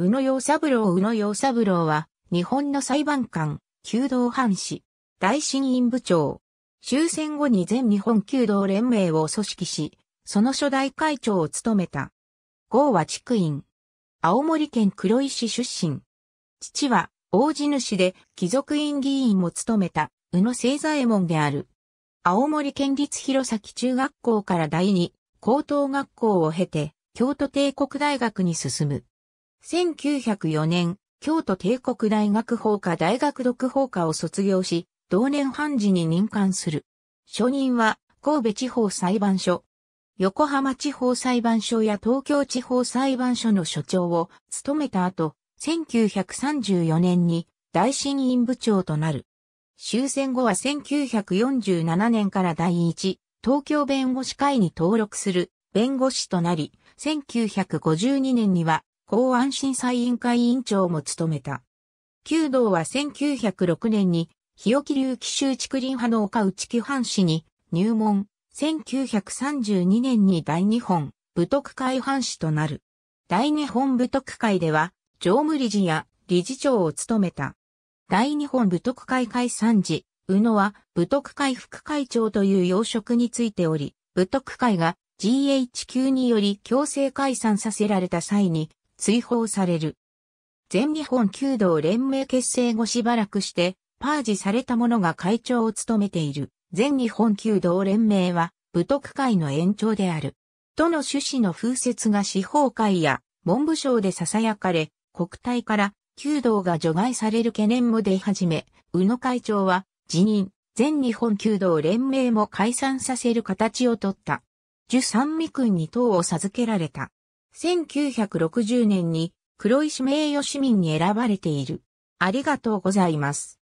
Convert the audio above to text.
宇野洋三郎宇野洋三郎は、日本の裁判官、弓道藩士、大審院部長。終戦後に全日本弓道連盟を組織し、その初代会長を務めた。郷は地区院。青森県黒石出身。父は、大地主で、貴族院議員も務めた、宇野清左衛門である。青森県立弘前中学校から第二、高等学校を経て、京都帝国大学に進む。1904年、京都帝国大学法科大学独法科を卒業し、同年判事に任官する。初任は、神戸地方裁判所、横浜地方裁判所や東京地方裁判所の所長を務めた後、1934年に大審院部長となる。終戦後は1947年から第一、東京弁護士会に登録する弁護士となり、1952年には公安審査委員会委員長も務めた。弓道は1906年に、日置流紀州竹林派の岡内規藩市に入門、1932年に大日本武徳会藩士となる。大日本武徳会では、常務理事や理事長を務めた。大日本武徳会会参事、宇野は武徳会副会長という要職についており、武徳会が GHQ により強制解散させられた際に、追放される。全日本弓道連盟結成後しばらくして、パージされた者が会長を務めている。全日本弓道連盟は、部徳会の延長である。との趣旨の風説が司法会や文部省で囁かれ、国体から弓道が除外される懸念も出始め、宇野会長は辞任、全日本弓道連盟も解散させる形をとった。十三味君に党を授けられた。1960年に黒石名誉市民に選ばれている。ありがとうございます。